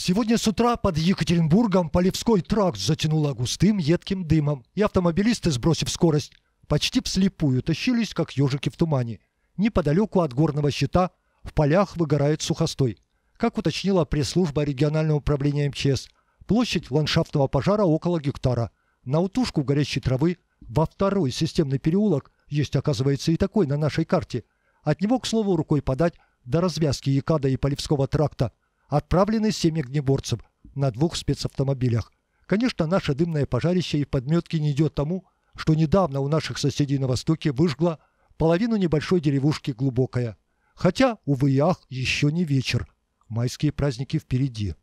Сегодня с утра под Екатеринбургом Полевской тракт затянуло густым едким дымом, и автомобилисты, сбросив скорость, почти вслепую тащились, как ежики в тумане. Неподалеку от горного щита в полях выгорает сухостой. Как уточнила пресс-служба регионального управления МЧС, площадь ландшафтного пожара около гектара. На утушку горящей травы во второй системный переулок есть, оказывается, и такой на нашей карте. От него, к слову, рукой подать до развязки Якада и Полевского тракта – Отправлены семь огнеборцев на двух спецавтомобилях. Конечно, наше дымное пожарище и подметки не идет тому, что недавно у наших соседей на востоке выжгло половину небольшой деревушки глубокая. Хотя, увы и ах, еще не вечер. Майские праздники впереди.